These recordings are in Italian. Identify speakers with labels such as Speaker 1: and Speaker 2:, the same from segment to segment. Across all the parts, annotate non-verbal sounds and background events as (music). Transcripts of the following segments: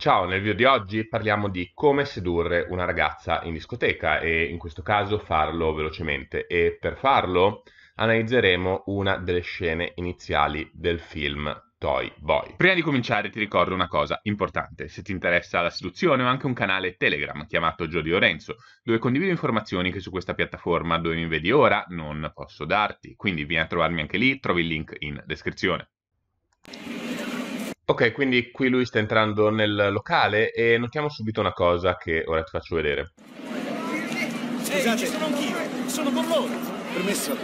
Speaker 1: Ciao, nel video di oggi parliamo di come sedurre una ragazza in discoteca e in questo caso farlo velocemente e per farlo analizzeremo una delle scene iniziali del film Toy Boy. Prima di cominciare ti ricordo una cosa importante, se ti interessa la seduzione ho anche un canale Telegram chiamato Gio Di Lorenzo, dove condivido informazioni che su questa piattaforma dove mi vedi ora non posso darti, quindi vieni a trovarmi anche lì, trovi il link in descrizione. Ok, quindi qui lui sta entrando nel locale e notiamo subito una cosa che ora ti faccio vedere.
Speaker 2: Scusate, sono anch'io, sono con loro. Permesso.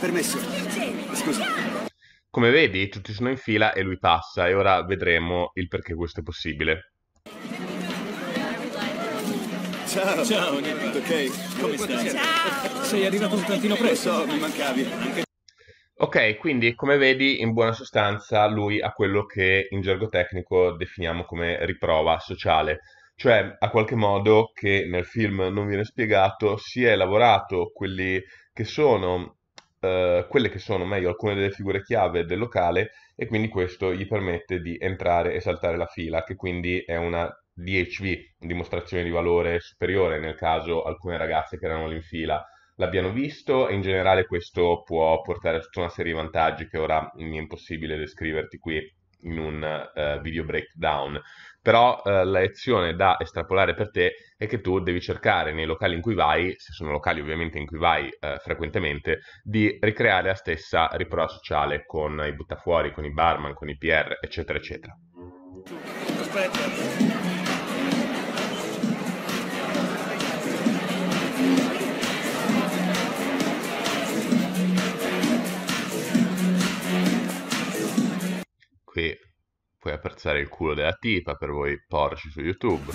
Speaker 2: Permesso. Scusa.
Speaker 1: Come vedi, tutti sono in fila e lui passa e ora vedremo il perché questo è possibile.
Speaker 2: Ciao. Ciao, Nick. Ok, come stai? Ciao. Sei arrivato un tantino presto. Lo So, mi mancavi. Anche
Speaker 1: Ok, quindi come vedi, in buona sostanza lui ha quello che in gergo tecnico definiamo come riprova sociale, cioè a qualche modo che nel film non viene spiegato, si è lavorato quelli che sono, eh, quelle che sono meglio alcune delle figure chiave del locale e quindi questo gli permette di entrare e saltare la fila, che quindi è una DHV, dimostrazione di valore superiore nel caso alcune ragazze che erano in fila l'abbiano visto e in generale questo può portare a tutta una serie di vantaggi che ora mi è impossibile descriverti qui in un uh, video breakdown. Però uh, la lezione da estrapolare per te è che tu devi cercare nei locali in cui vai, se sono locali ovviamente in cui vai uh, frequentemente, di ricreare la stessa riprova sociale con i buttafuori, con i barman, con i PR, eccetera, eccetera.
Speaker 2: Aspetta.
Speaker 1: puoi apprezzare il culo della tipa per voi porci su YouTube.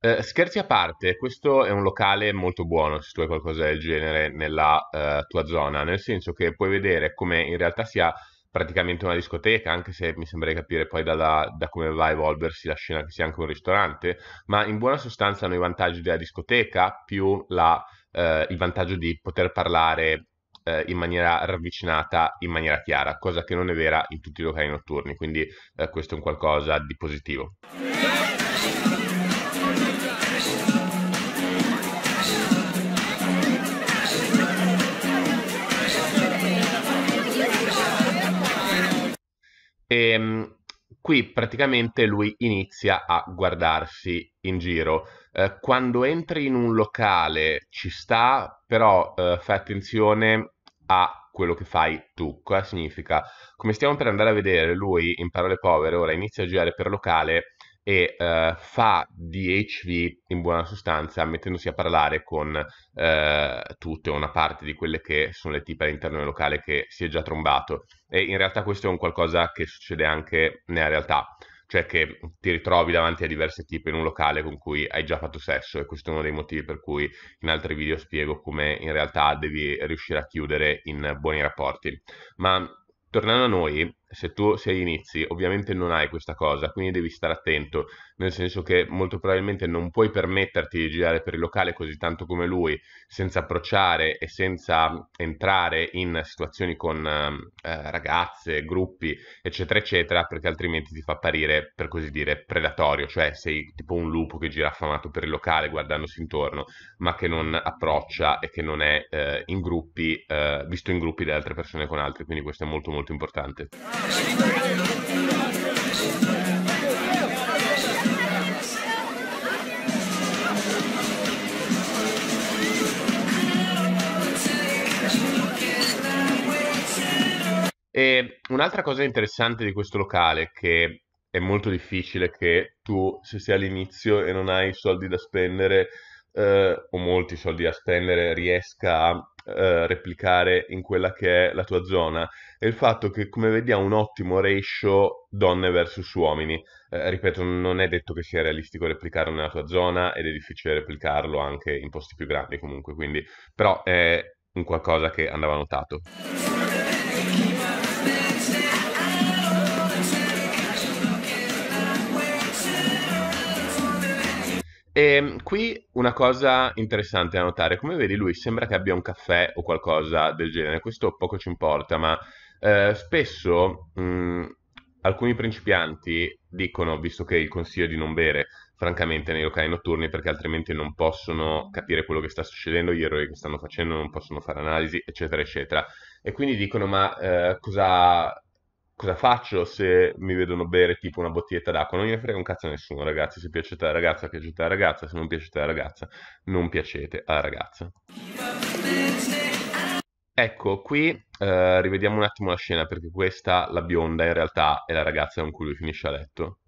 Speaker 1: Eh, scherzi a parte, questo è un locale molto buono se tu hai qualcosa del genere nella eh, tua zona, nel senso che puoi vedere come in realtà sia praticamente una discoteca, anche se mi sembra di capire poi dalla, da come va a evolversi la scena che sia anche un ristorante, ma in buona sostanza hanno i vantaggi della discoteca più la, eh, il vantaggio di poter parlare eh, in maniera ravvicinata, in maniera chiara, cosa che non è vera in tutti i locali notturni, quindi eh, questo è un qualcosa di positivo. E, ehm, qui praticamente lui inizia a guardarsi in giro. Eh, quando entri in un locale ci sta, però eh, fai attenzione a quello che fai tu. Cosa significa? Come stiamo per andare a vedere, lui in parole povere ora inizia a girare per locale e eh, fa DHV in buona sostanza mettendosi a parlare con eh, tutte o una parte di quelle che sono le tipe all'interno del locale che si è già trombato e in realtà questo è un qualcosa che succede anche nella realtà cioè che ti ritrovi davanti a diverse tipe in un locale con cui hai già fatto sesso e questo è uno dei motivi per cui in altri video spiego come in realtà devi riuscire a chiudere in buoni rapporti. Ma tornando a noi, se tu sei inizi ovviamente non hai questa cosa, quindi devi stare attento, nel senso che molto probabilmente non puoi permetterti di girare per il locale così tanto come lui, senza approcciare e senza entrare in situazioni con ehm, eh, ragazze, gruppi, eccetera, eccetera, perché altrimenti ti fa apparire, per così dire, predatorio, cioè sei tipo un lupo che gira affamato per il locale guardandosi intorno, ma che non approccia e che non è eh, in gruppi, eh, visto in gruppi da altre persone con altri, quindi questo è molto molto importante. E un'altra cosa interessante di questo locale, è che è molto difficile che tu, se sei all'inizio e non hai soldi da spendere, eh, o molti soldi da spendere, riesca a eh, replicare in quella che è la tua zona è il fatto che come vediamo un ottimo ratio donne versus uomini eh, ripeto non è detto che sia realistico replicarlo nella tua zona ed è difficile replicarlo anche in posti più grandi comunque quindi però è un qualcosa che andava notato E ehm, qui una cosa interessante da notare, come vedi lui sembra che abbia un caffè o qualcosa del genere, questo poco ci importa, ma eh, spesso mh, mm, alcuni principianti dicono, visto che il consiglio è di non bere francamente nei locali notturni perché altrimenti non possono capire quello che sta succedendo, gli errori che stanno facendo, non possono fare analisi, eccetera, eccetera. E quindi dicono ma eh, cosa cosa faccio se mi vedono bere tipo una bottiglietta d'acqua? Non gliene frega un cazzo a nessuno, ragazzi. Se piacete alla ragazza, piacete alla ragazza. Se non piacete alla ragazza, non piacete alla ragazza. Ecco, qui eh, rivediamo un attimo la scena perché questa, la bionda, in realtà è la ragazza con cui lui finisce a letto.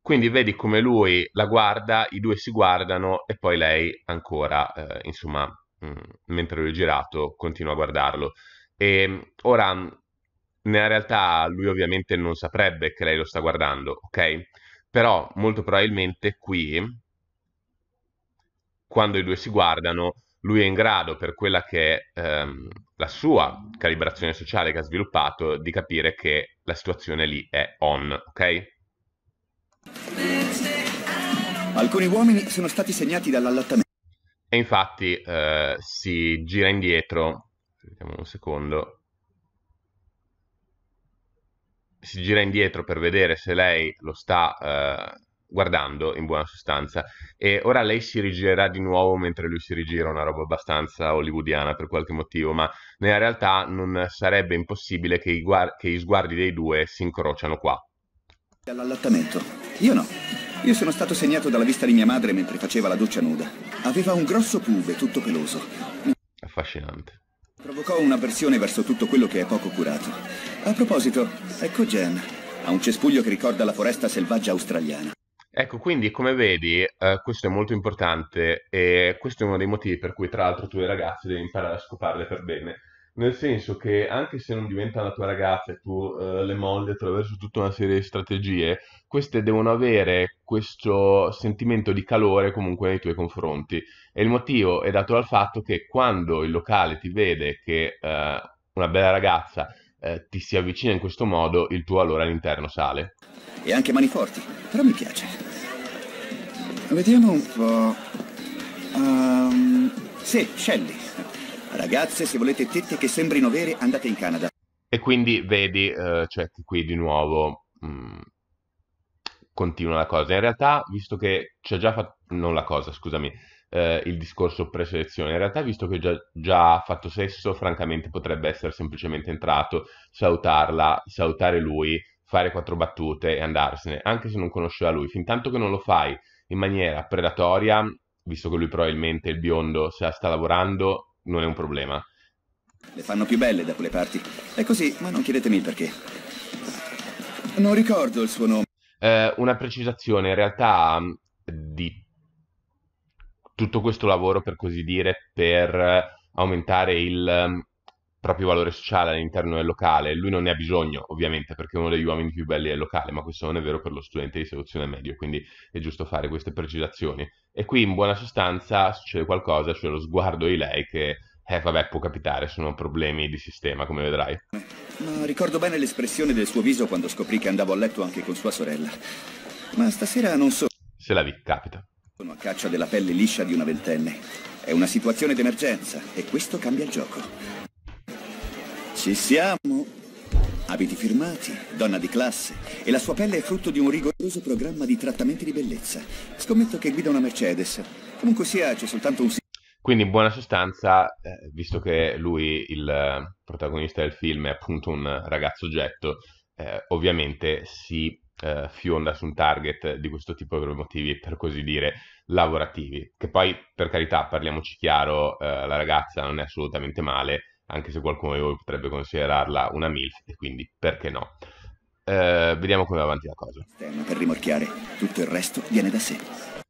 Speaker 1: Quindi vedi come lui la guarda, i due si guardano e poi lei ancora, eh, insomma, Mm, mentre lui è girato, continua a guardarlo. E ehm, ora, nella realtà, lui ovviamente non saprebbe che lei lo sta guardando, ok? Però molto probabilmente qui, quando i due si guardano, lui è in grado, per quella che è ehm, la sua calibrazione sociale che ha sviluppato, di capire che la situazione lì è on, ok?
Speaker 2: Alcuni uomini sono stati segnati dall'allattamento.
Speaker 1: E infatti eh, si gira indietro, vediamo un secondo, si gira indietro per vedere se lei lo sta eh, guardando in buona sostanza e ora lei si rigirerà di nuovo mentre lui si rigira, una roba abbastanza hollywoodiana per qualche motivo, ma nella realtà non sarebbe impossibile che, che gli sguardi dei due si
Speaker 2: incrociano qua. All'allattamento. Io no. Io sono stato segnato dalla vista di mia madre mentre faceva la doccia nuda. Aveva un grosso pube, tutto peloso.
Speaker 1: Affascinante.
Speaker 2: Provocò un'avversione verso tutto quello che è poco curato. A proposito, ecco Jen. Ha un cespuglio che ricorda la foresta selvaggia australiana.
Speaker 1: Ecco, quindi come vedi, eh, questo è molto importante e questo è uno dei motivi per cui tra l'altro tu e i ragazzi devi imparare a scoparle per bene nel senso che anche se non diventa la tua ragazza e tu eh, le molli attraverso tutta una serie di strategie, queste devono avere questo sentimento di calore comunque nei tuoi confronti. E il motivo è dato dal fatto che quando il locale ti vede che eh, una bella ragazza eh, ti si avvicina in questo modo, il tuo allora all'interno sale.
Speaker 2: E anche mani forti, però mi piace. Vediamo un po'. Um, sì, Shelly. Ragazze, se volete tette che sembrino vere, andate in Canada.
Speaker 1: E quindi vedi, eh, cioè qui di nuovo mm, continua la cosa. In realtà, visto che ci ha già fatto, non la cosa, scusami, eh, il discorso preselezione, in realtà, visto che già, già fatto sesso, francamente potrebbe essere semplicemente entrato, salutarla, salutare lui, fare quattro battute e andarsene, anche se non conosceva lui. Fin tanto che non lo fai in maniera predatoria, visto che lui probabilmente, è il biondo, se la sta lavorando, non è un problema.
Speaker 2: Le fanno più belle da quelle parti. È così, ma non chiedetemi il perché. Non ricordo il suo nome.
Speaker 1: Eh, una precisazione, in realtà mm, di tutto questo lavoro, per così dire, per eh, aumentare il mm, proprio valore sociale all'interno del locale, lui non ne ha bisogno ovviamente perché è uno degli uomini più belli del locale, ma questo non è vero per lo studente di istruzione medio, quindi è giusto fare queste precisazioni. E qui in buona sostanza succede qualcosa, cioè lo sguardo di lei che, eh vabbè può capitare, sono problemi di sistema come vedrai.
Speaker 2: Ma ricordo bene l'espressione del suo viso quando scoprì che andavo a letto anche con sua sorella, ma stasera non so... Se la vi capita. Sono a caccia della pelle liscia di una ventenne. È una situazione d'emergenza e questo cambia il gioco. Ci siamo. Abiti firmati, donna di classe e la sua pelle è frutto di un rigoroso programma di trattamenti di bellezza. Scommetto che guida una Mercedes. Comunque sia, c'è soltanto un...
Speaker 1: Quindi in buona sostanza, eh, visto che lui, il eh, protagonista del film, è appunto un ragazzo oggetto, eh, ovviamente si eh, fionda su un target di questo tipo per motivi, per così dire, lavorativi. Che poi, per carità, parliamoci chiaro, eh, la ragazza non è assolutamente male, anche se qualcuno di voi potrebbe considerarla una MILF, e quindi perché no. Eh, vediamo come va avanti la cosa.
Speaker 2: Per rimorchiare, tutto il resto viene da sé.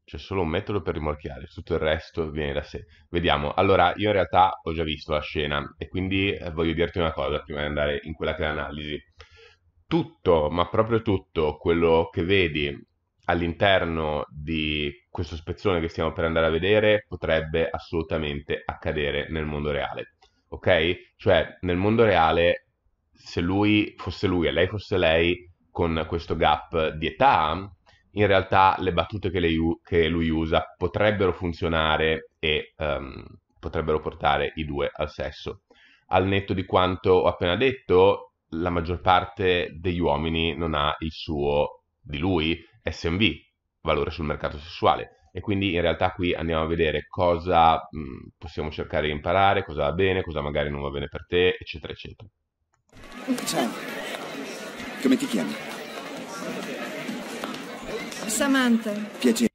Speaker 1: C'è solo un metodo per rimorchiare, tutto il resto viene da sé. Vediamo, allora io in realtà ho già visto la scena e quindi eh, voglio dirti una cosa prima di andare in quella che è l'analisi. Tutto, ma proprio tutto quello che vedi all'interno di questo spezzone che stiamo per andare a vedere potrebbe assolutamente accadere nel mondo reale ok? Cioè nel mondo reale, se lui fosse lui e lei fosse lei, con questo gap di età, in realtà le battute che, u- che lui usa potrebbero funzionare e um, potrebbero portare i due al sesso. Al netto di quanto ho appena detto, la maggior parte degli uomini non ha il suo di lui SMV, valore sul mercato sessuale e quindi in realtà qui andiamo a vedere cosa mh, possiamo cercare di imparare, cosa va bene, cosa magari non va bene per te, eccetera, eccetera.
Speaker 2: Ciao, come ti chiami? Samantha.
Speaker 1: Piacere.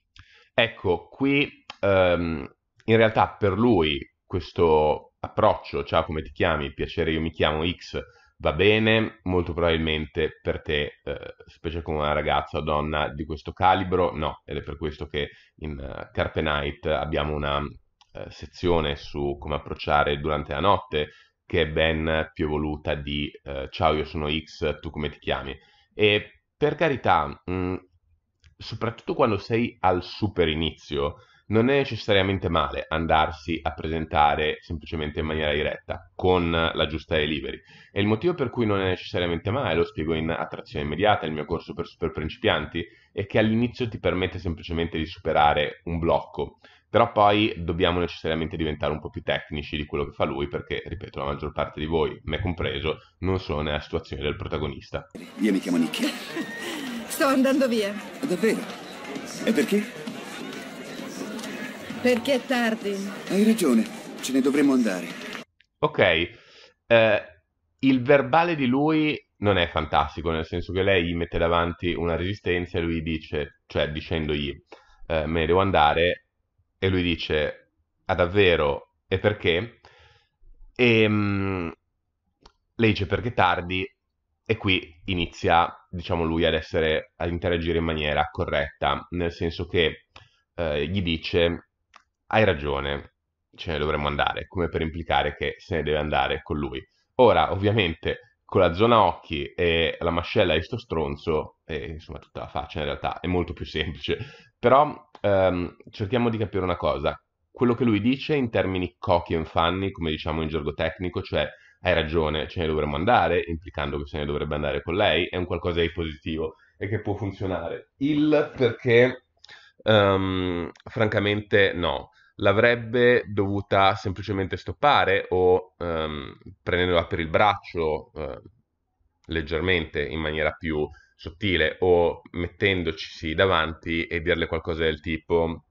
Speaker 1: Ecco, qui um, in realtà per lui questo approccio, ciao come ti chiami, piacere io mi chiamo X, va bene, molto probabilmente per te, eh, specie come una ragazza o donna di questo calibro, no. Ed è per questo che in eh, Carpe Night abbiamo una eh, sezione su come approcciare durante la notte, che è ben più evoluta di eh, ciao io sono X, tu come ti chiami? E per carità, mh, mm, soprattutto quando sei al super inizio, non è necessariamente male andarsi a presentare semplicemente in maniera diretta, con la giusta e liberi. E il motivo per cui non è necessariamente male, lo spiego in Attrazione Immediata, il mio corso per super principianti, è che all'inizio ti permette semplicemente di superare un blocco, però poi dobbiamo necessariamente diventare un po' più tecnici di quello che fa lui, perché, ripeto, la maggior parte di voi, me compreso, non sono nella situazione del protagonista. Io mi chiamo Nicky.
Speaker 2: Sto andando via. Davvero? E perché? Perché è tardi. Hai ragione, ce ne dovremmo andare. Ok,
Speaker 1: eh, il verbale di lui non è fantastico, nel senso che lei gli mette davanti una resistenza e lui dice, cioè dicendogli eh, me ne devo andare, e lui dice, ah davvero? E perché? E mh, mm, lei dice perché tardi e qui inizia, diciamo, lui ad essere, ad interagire in maniera corretta, nel senso che eh, gli dice hai ragione, ce ne dovremmo andare, come per implicare che se ne deve andare con lui. Ora, ovviamente, con la zona occhi e la mascella e sto stronzo, e insomma tutta la faccia in realtà, è molto più semplice. Però ehm, cerchiamo di capire una cosa, quello che lui dice in termini cochi e fanni, come diciamo in gergo tecnico, cioè hai ragione, ce ne dovremmo andare, implicando che se ne dovrebbe andare con lei, è un qualcosa di positivo e che può funzionare. Il perché, um, francamente, no l'avrebbe dovuta semplicemente stoppare o ehm, prendendola per il braccio eh, leggermente in maniera più sottile o mettendocisi davanti e dirle qualcosa del tipo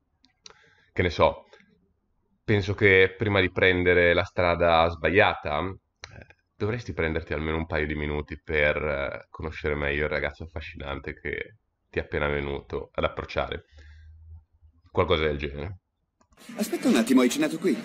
Speaker 1: che ne so penso che prima di prendere la strada sbagliata eh, dovresti prenderti almeno un paio di minuti per eh, conoscere meglio il ragazzo affascinante che ti è appena venuto ad approcciare qualcosa del genere
Speaker 2: Aspetta un attimo, hai cenato qui.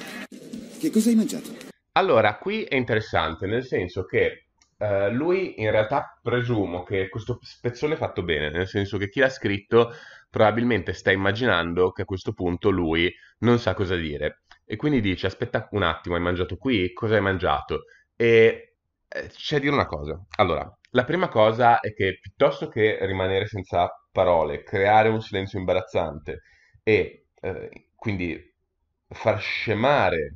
Speaker 2: Che cosa hai mangiato?
Speaker 1: Allora, qui è interessante, nel senso che eh, lui in realtà presumo che questo spezzone è fatto bene, nel senso che chi l'ha scritto probabilmente sta immaginando che a questo punto lui non sa cosa dire. E quindi dice, aspetta un attimo, hai mangiato qui? Cosa hai mangiato? E eh, c'è da dire una cosa. Allora, la prima cosa è che piuttosto che rimanere senza parole, creare un silenzio imbarazzante e eh, quindi far scemare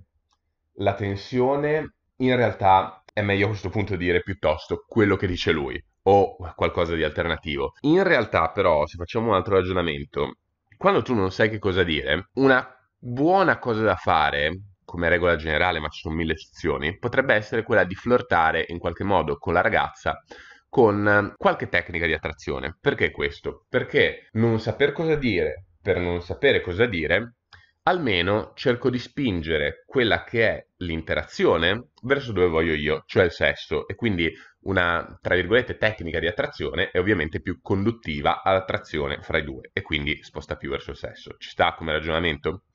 Speaker 1: la tensione, in realtà è meglio a questo punto dire piuttosto quello che dice lui o qualcosa di alternativo. In realtà però, se facciamo un altro ragionamento, quando tu non sai che cosa dire, una buona cosa da fare, come regola generale, ma ci sono mille eccezioni, potrebbe essere quella di flirtare in qualche modo con la ragazza con qualche tecnica di attrazione. Perché questo? Perché non saper cosa dire per non sapere cosa dire almeno cerco di spingere quella che è l'interazione verso dove voglio io, cioè il sesso, e quindi una, tra virgolette, tecnica di attrazione è ovviamente più conduttiva all'attrazione fra i due e quindi sposta più verso il sesso. Ci sta come ragionamento?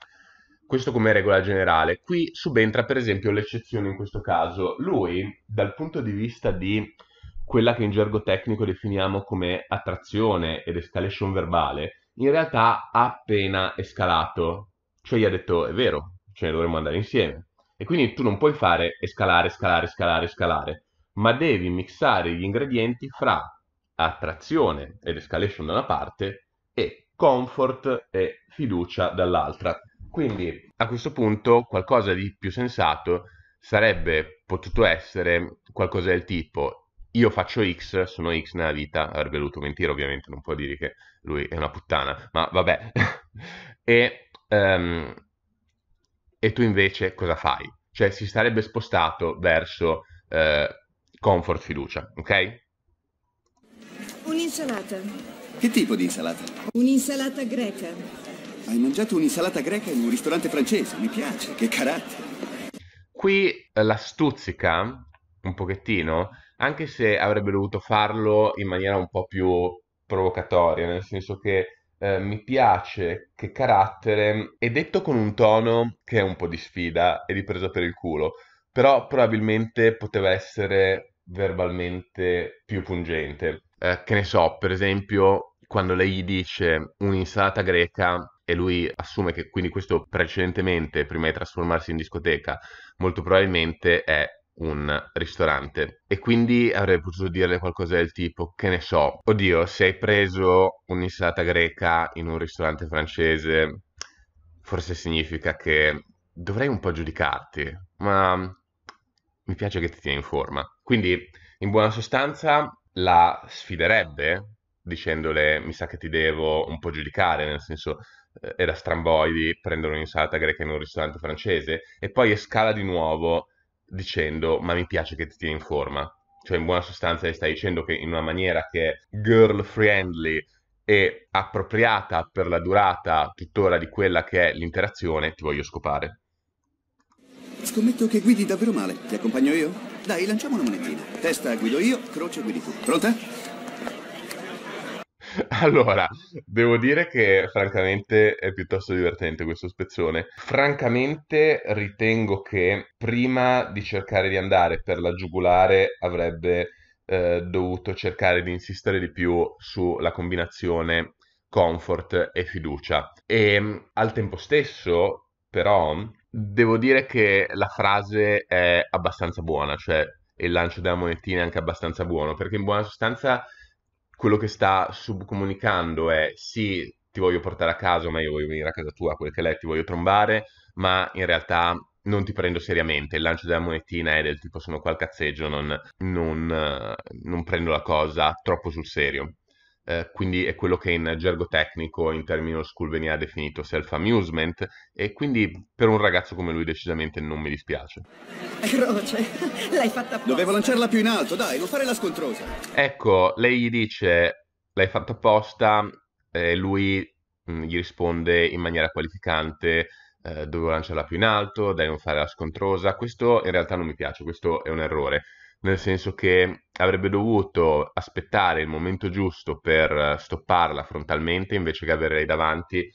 Speaker 1: Questo come regola generale. Qui subentra per esempio l'eccezione in questo caso. Lui, dal punto di vista di quella che in gergo tecnico definiamo come attrazione ed escalation verbale, in realtà ha appena escalato cioè gli ha detto, è vero, ce cioè, ne dovremmo andare insieme. E quindi tu non puoi fare e scalare, scalare, scalare, scalare, ma devi mixare gli ingredienti fra attrazione ed escalation da una parte e comfort e fiducia dall'altra. Quindi a questo punto qualcosa di più sensato sarebbe potuto essere qualcosa del tipo io faccio X, sono X nella vita, avrebbe voluto mentire ovviamente, non può dire che lui è una puttana, ma vabbè. (laughs) e Um, e tu invece cosa fai? Cioè si sarebbe spostato verso eh, comfort fiducia, ok?
Speaker 2: Un'insalata. Che tipo di insalata? Un'insalata greca. Hai mangiato un'insalata greca in un ristorante francese, mi piace, che carattere. Qui
Speaker 1: eh, la stuzzica un pochettino, anche se avrebbe dovuto farlo in maniera un po' più provocatoria, nel senso che eh, mi piace che carattere è detto con un tono che è un po' di sfida e ripreso per il culo, però probabilmente poteva essere verbalmente più pungente. Eh, che ne so, per esempio, quando lei gli dice un'insalata greca e lui assume che quindi questo precedentemente, prima di trasformarsi in discoteca, molto probabilmente è un ristorante e quindi avrei potuto dirle qualcosa del tipo, che ne so, oddio, se hai preso un'insalata greca in un ristorante francese, forse significa che dovrei un po' giudicarti, ma mi piace che ti tieni in forma. Quindi, in buona sostanza, la sfiderebbe dicendole mi sa che ti devo un po' giudicare, nel senso eh, era stramboidi prendere un'insalata greca in un ristorante francese e poi escala di nuovo dicendo ma mi piace che ti tieni in forma. Cioè in buona sostanza le stai dicendo che in una maniera che è girl friendly e appropriata per la durata tuttora di quella che è l'interazione, ti voglio scopare.
Speaker 2: Scommetto che guidi davvero male. Ti accompagno io? Dai, lanciamo una monetina. Testa guido io, croce guidi tu. Pronta?
Speaker 1: Allora, devo dire che francamente è piuttosto divertente questo spezzone. Francamente ritengo che prima di cercare di andare per la giugulare avrebbe eh, dovuto cercare di insistere di più sulla combinazione comfort e fiducia. E mm, al tempo stesso, però, devo dire che la frase è abbastanza buona, cioè il lancio della monetina è anche abbastanza buono, perché in buona sostanza quello che sta subcomunicando è sì, ti voglio portare a casa, ma io voglio venire a casa tua, quel che lei ti voglio trombare, ma in realtà non ti prendo seriamente. Il lancio della monetina è del tipo sono qua al cazzeggio, non, non, eh, non prendo la cosa troppo sul serio. Eh, quindi è quello che in gergo tecnico, in termini school, veniva definito self-amusement e quindi per un ragazzo come lui decisamente non mi dispiace.
Speaker 2: (laughs) Croce, l'hai fatta apposta. Dovevo lanciarla più in alto, dai, non fare la scontrosa.
Speaker 1: Ecco, lei gli dice, l'hai fatta apposta, e lui mh, mm, gli risponde in maniera qualificante, eh, dovevo lanciarla più in alto, dai, non fare la scontrosa. Questo in realtà non mi piace, questo è un errore nel senso che avrebbe dovuto aspettare il momento giusto per eh, stopparla frontalmente invece che avere lei davanti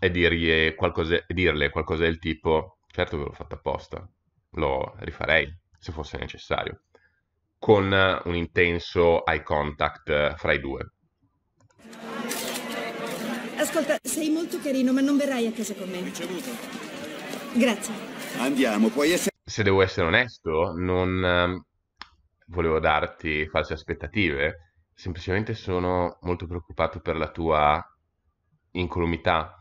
Speaker 1: e dirgli qualcosa, dirle qualcosa del tipo certo ve l'ho fatto apposta, lo rifarei se fosse necessario, con eh, un intenso eye contact eh, fra i due.
Speaker 2: Ascolta, sei molto carino, ma non verrai a casa con me. Ricevuto. Grazie. Andiamo, puoi essere...
Speaker 1: Se devo essere onesto, non ehm, volevo darti false aspettative, semplicemente sono molto preoccupato per la tua incolumità.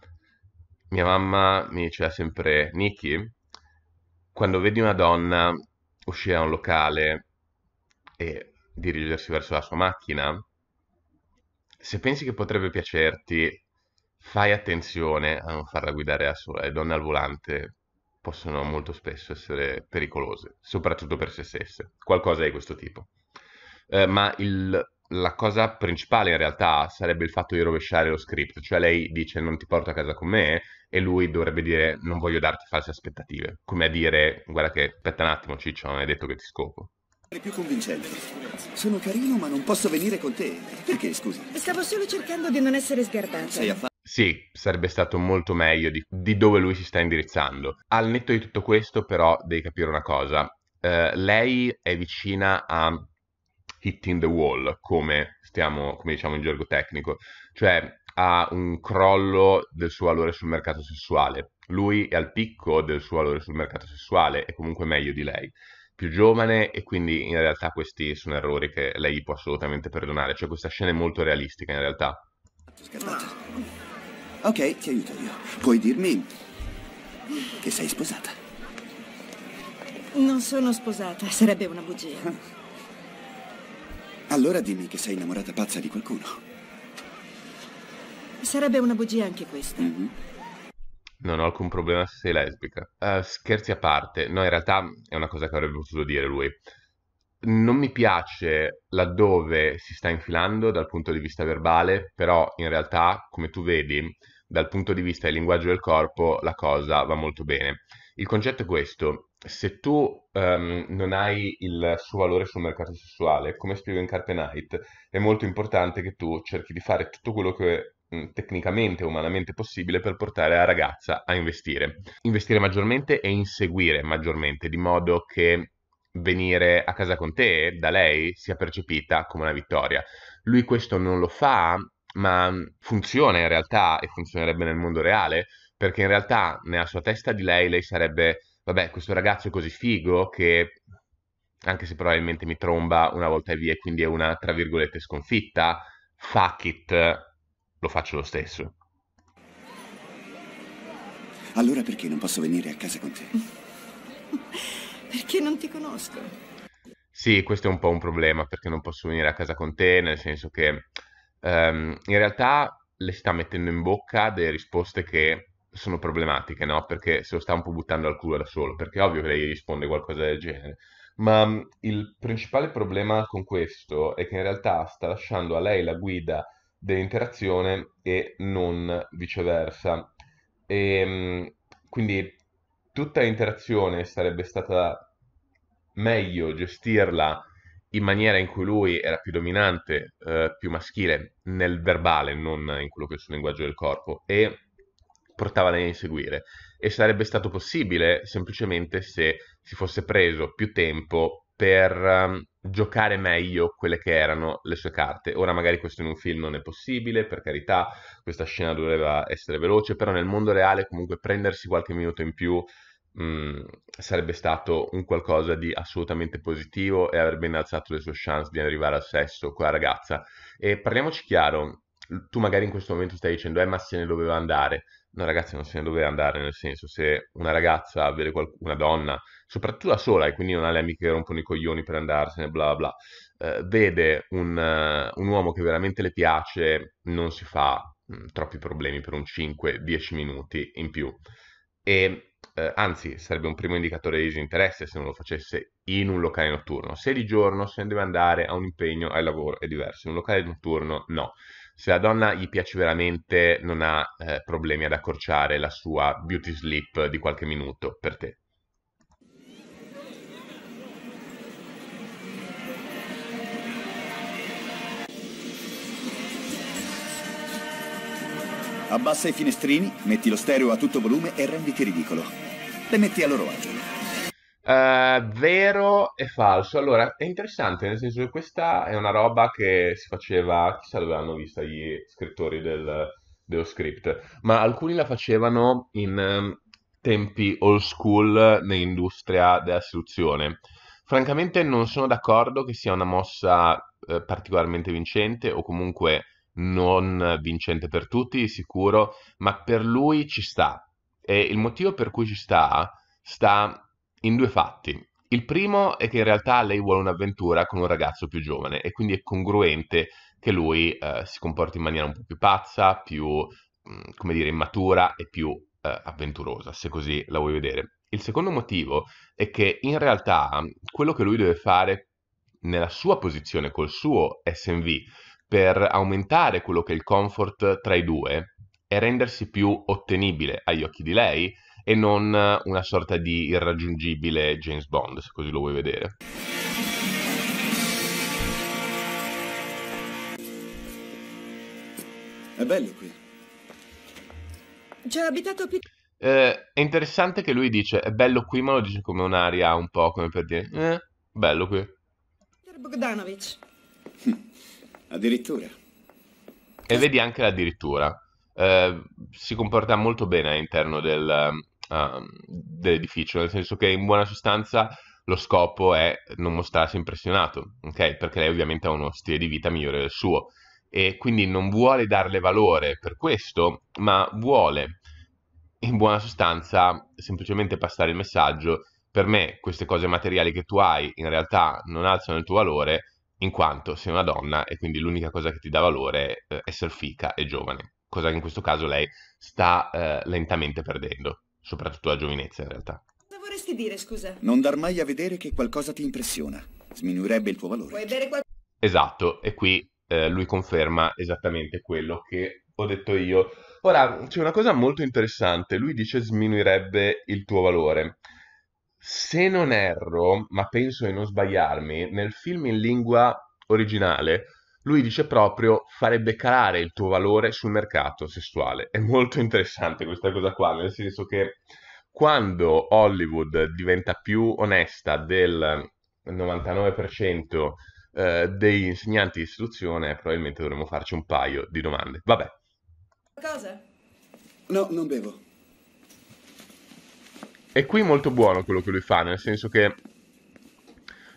Speaker 1: Mia mamma mi diceva sempre, Niki, quando vedi una donna uscire da un locale e dirigersi verso la sua macchina, se pensi che potrebbe piacerti, fai attenzione a non farla guidare da sola, le donne al volante possono molto spesso essere pericolose, soprattutto per se stesse, qualcosa di questo tipo. Eh, ma il, la cosa principale in realtà sarebbe il fatto di rovesciare lo script, cioè lei dice non ti porto a casa con me e lui dovrebbe dire non voglio darti false aspettative, come a dire guarda che aspetta un attimo Ciccio, non hai detto che ti scopo.
Speaker 2: più convincente. Sono carino ma non posso venire con te. Perché scusi? Stavo solo cercando di non essere sgardata. Sei affatto
Speaker 1: sì, sarebbe stato molto meglio di, di dove lui si sta indirizzando. Al netto di tutto questo, però, devi capire una cosa. Eh, lei è vicina a hitting the wall, come, stiamo, come diciamo in gergo tecnico, cioè a un crollo del suo valore sul mercato sessuale. Lui è al picco del suo valore sul mercato sessuale, è comunque meglio di lei. Più giovane e quindi in realtà questi sono errori che lei può assolutamente perdonare. Cioè questa scena è molto realistica in realtà.
Speaker 2: Scattate. Ok, ti aiuto io. Puoi dirmi che sei sposata. Non sono sposata, sarebbe una bugia. Ah. Allora dimmi che sei innamorata pazza di qualcuno. Sarebbe una bugia anche questa. Mm -hmm.
Speaker 1: Non ho alcun problema se sei lesbica. Uh, scherzi a parte, no, in realtà è una cosa che avrebbe potuto dire lui. Non mi piace laddove si sta infilando dal punto di vista verbale, però in realtà, come tu vedi, dal punto di vista del linguaggio del corpo la cosa va molto bene. Il concetto è questo, se tu um, non hai il suo valore sul mercato sessuale, come spiego in Carpe Night, è molto importante che tu cerchi di fare tutto quello che mm, tecnicamente umanamente possibile per portare la ragazza a investire. Investire maggiormente e inseguire maggiormente, di modo che venire a casa con te da lei sia percepita come una vittoria. Lui questo non lo fa, ma funziona in realtà e funzionerebbe nel mondo reale, perché in realtà nella sua testa di lei lei sarebbe, vabbè, questo ragazzo è così figo che anche se probabilmente mi tromba una volta e via, quindi è una, tra virgolette, sconfitta, fuck it, lo faccio lo stesso.
Speaker 2: Allora perché non posso venire a casa con te? (laughs) perché non ti conosco.
Speaker 1: Sì, questo è un po' un problema perché non posso venire a casa con te, nel senso che ehm, in realtà le sta mettendo in bocca delle risposte che sono problematiche, no? Perché se lo sta un po' buttando al culo da solo, perché è ovvio che lei risponde qualcosa del genere. Ma mm, il principale problema con questo è che in realtà sta lasciando a lei la guida dell'interazione e non viceversa. E mm, quindi tutta l'interazione sarebbe stata meglio gestirla in maniera in cui lui era più dominante, eh, più maschile nel verbale, non in quello che è il suo linguaggio del corpo, e portava lei a inseguire. E sarebbe stato possibile semplicemente se si fosse preso più tempo per um, giocare meglio quelle che erano le sue carte. Ora magari questo in un film non è possibile, per carità, questa scena doveva essere veloce, però nel mondo reale comunque prendersi qualche minuto in più Mhmm, sarebbe stato un qualcosa di assolutamente positivo e avrebbe innalzato le sue chance di arrivare al sesso con la ragazza. E parliamoci chiaro, tu magari in questo momento stai dicendo, eh ma se ne doveva andare. No ragazzi, non se ne doveva andare, nel senso se una ragazza vede qual- una donna, soprattutto da sola e quindi non ha le amiche che rompono i coglioni per andarsene, bla bla, bla eh, vede un, uh, un uomo che veramente le piace, non si fa mhmm, troppi problemi per un 5-10 minuti in più. E eh, anzi sarebbe un primo indicatore di disinteresse se non lo facesse in un locale notturno. Se di giorno se ne deve andare a un impegno, al lavoro, è diverso. In un locale notturno no. Se la donna gli piace veramente non ha eh, problemi ad accorciare la sua beauty sleep di qualche minuto per te.
Speaker 2: Abbassa i finestrini, metti lo stereo a tutto volume e renditi ridicolo. Le metti a loro agio.
Speaker 1: Uh, vero e falso. Allora, è interessante, nel senso che questa è una roba che si faceva, chissà dove l'hanno vista gli scrittori del, dello script, ma alcuni la facevano in ehm, tempi old school nell'industria della soluzione. Francamente non sono d'accordo che sia una mossa eh, particolarmente vincente o comunque non vincente per tutti, sicuro, ma per lui ci sta. E il motivo per cui ci sta sta in due fatti. Il primo è che in realtà lei vuole un'avventura con un ragazzo più giovane e quindi è congruente che lui eh, si comporti in maniera un po' più pazza, più, mm, come dire, immatura e più eh, avventurosa, se così la vuoi vedere. Il secondo motivo è che in realtà mm, quello che lui deve fare nella sua posizione col suo SMV per aumentare quello che è il comfort tra i due e rendersi più ottenibile agli occhi di lei e non una sorta di irraggiungibile James Bond, se così lo vuoi vedere.
Speaker 2: È bello qui. C'è ha abitato più...
Speaker 1: Eh, è interessante che lui dice è bello qui, ma lo dice come un'aria un po' come per dire eh, bello qui.
Speaker 2: Bogdanovic. (laughs)
Speaker 1: Addirittura. E vedi anche l'addirittura. Eh, si comporta molto bene all'interno del, uh, dell'edificio, nel senso che in buona sostanza lo scopo è non mostrarsi impressionato, ok? Perché lei ovviamente ha uno stile di vita migliore del suo e quindi non vuole darle valore per questo, ma vuole in buona sostanza semplicemente passare il messaggio per me queste cose materiali che tu hai in realtà non alzano il tuo valore in quanto sei una donna e quindi l'unica cosa che ti dà valore eh, è essere fica e giovane, cosa che in questo caso lei sta eh, lentamente perdendo, soprattutto la giovinezza in realtà.
Speaker 2: Cosa vorresti dire, scusa? Non dar mai a vedere che qualcosa ti impressiona, sminuirebbe il tuo valore. Vuoi bere qualcosa?
Speaker 1: Esatto, e qui eh, lui conferma esattamente quello che ho detto io. Ora, c'è una cosa molto interessante, lui dice sminuirebbe il tuo valore se non erro, ma penso di non sbagliarmi, nel film in lingua originale lui dice proprio farebbe calare il tuo valore sul mercato sessuale. È molto interessante questa cosa qua, nel senso che quando Hollywood diventa più onesta del 99% eh, degli insegnanti di istruzione, probabilmente dovremmo farci un paio di domande. Vabbè.
Speaker 2: Cosa? No, non bevo.
Speaker 1: E qui molto buono quello che lui fa, nel senso che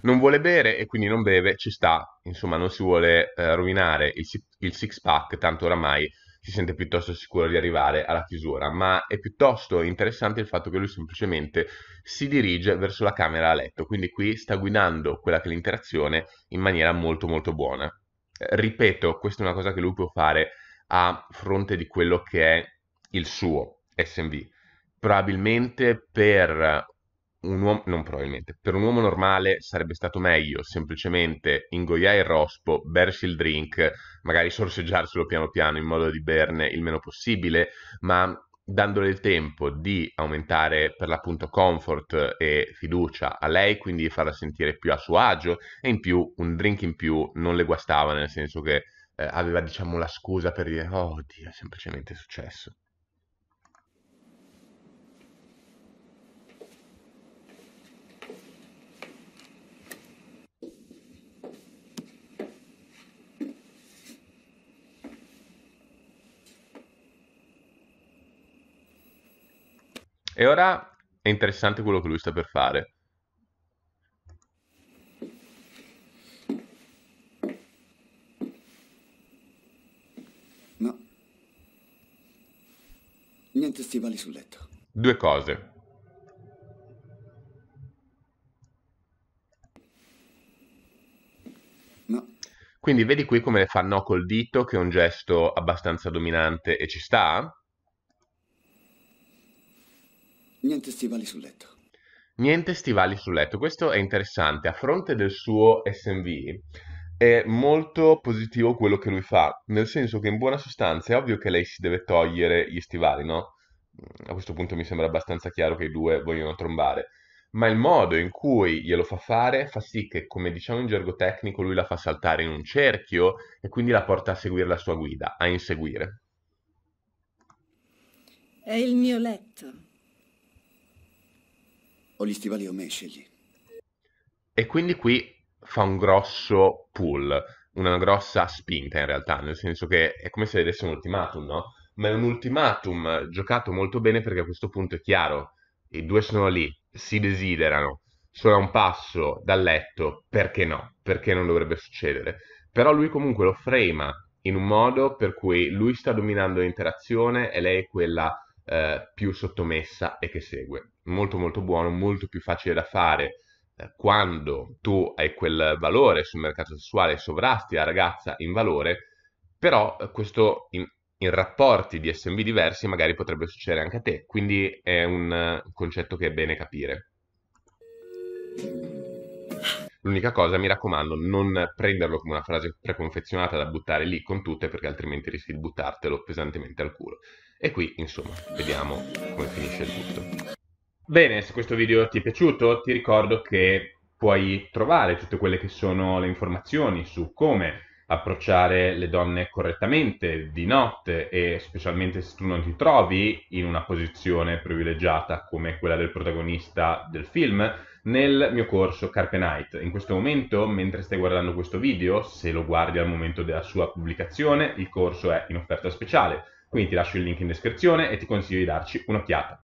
Speaker 1: non vuole bere e quindi non beve, ci sta, insomma non si vuole eh, rovinare il, il six pack, tanto oramai si sente piuttosto sicuro di arrivare alla chiusura, ma è piuttosto interessante il fatto che lui semplicemente si dirige verso la camera a letto, quindi qui sta guidando quella che è l'interazione in maniera molto molto buona. Eh, ripeto, questa è una cosa che lui può fare a fronte di quello che è il suo SMV Probabilmente per un uomo, non probabilmente, per un uomo normale sarebbe stato meglio semplicemente ingoiare il rospo, bersi il drink, magari sorseggiarselo piano piano in modo di berne il meno possibile, ma dandole il tempo di aumentare per l'appunto comfort e fiducia a lei, quindi farla sentire più a suo agio e in più un drink in più non le guastava, nel senso che eh, aveva diciamo la scusa per dire oh Dio, è semplicemente successo. E ora è interessante quello che lui sta per fare.
Speaker 2: No. Niente stivali sul letto.
Speaker 1: Due cose. No. Quindi vedi qui come le fa no col dito, che è un gesto abbastanza dominante e ci sta?
Speaker 2: Niente stivali sul letto.
Speaker 1: Niente stivali sul letto, questo è interessante. A fronte del suo SMV è molto positivo quello che lui fa, nel senso che in buona sostanza è ovvio che lei si deve togliere gli stivali, no? A questo punto mi sembra abbastanza chiaro che i due vogliono trombare, ma il modo in cui glielo fa fare fa sì che, come diciamo in gergo tecnico, lui la fa saltare in un cerchio e quindi la porta a seguire la sua guida, a inseguire.
Speaker 2: È il mio letto o gli stivali o me, scegli.
Speaker 1: E quindi qui fa un grosso pull, una grossa spinta in realtà, nel senso che è come se vedesse un ultimatum, no? Ma è un ultimatum giocato molto bene perché a questo punto è chiaro, i due sono lì, si desiderano, sono a un passo dal letto, perché no? Perché non dovrebbe succedere? Però lui comunque lo frema in un modo per cui lui sta dominando l'interazione e lei è quella eh, più sottomessa e che segue. Molto molto buono, molto più facile da fare eh, quando tu hai quel valore sul mercato sessuale, sovrasti la ragazza in valore, però eh, questo in, in rapporti di SMB diversi magari potrebbe succedere anche a te, quindi è un eh, concetto che è bene capire. L'unica cosa, mi raccomando, non prenderlo come una frase preconfezionata da buttare lì con tutte perché altrimenti rischi di buttartelo pesantemente al culo. E qui, insomma, vediamo come finisce il tutto. Bene, se questo video ti è piaciuto, ti ricordo che puoi trovare tutte quelle che sono le informazioni su come approcciare le donne correttamente di notte e specialmente se tu non ti trovi in una posizione privilegiata come quella del protagonista del film nel mio corso Carpe Night. In questo momento, mentre stai guardando questo video, se lo guardi al momento della sua pubblicazione, il corso è in offerta speciale quindi ti lascio il link in descrizione e ti consiglio di darci un'occhiata.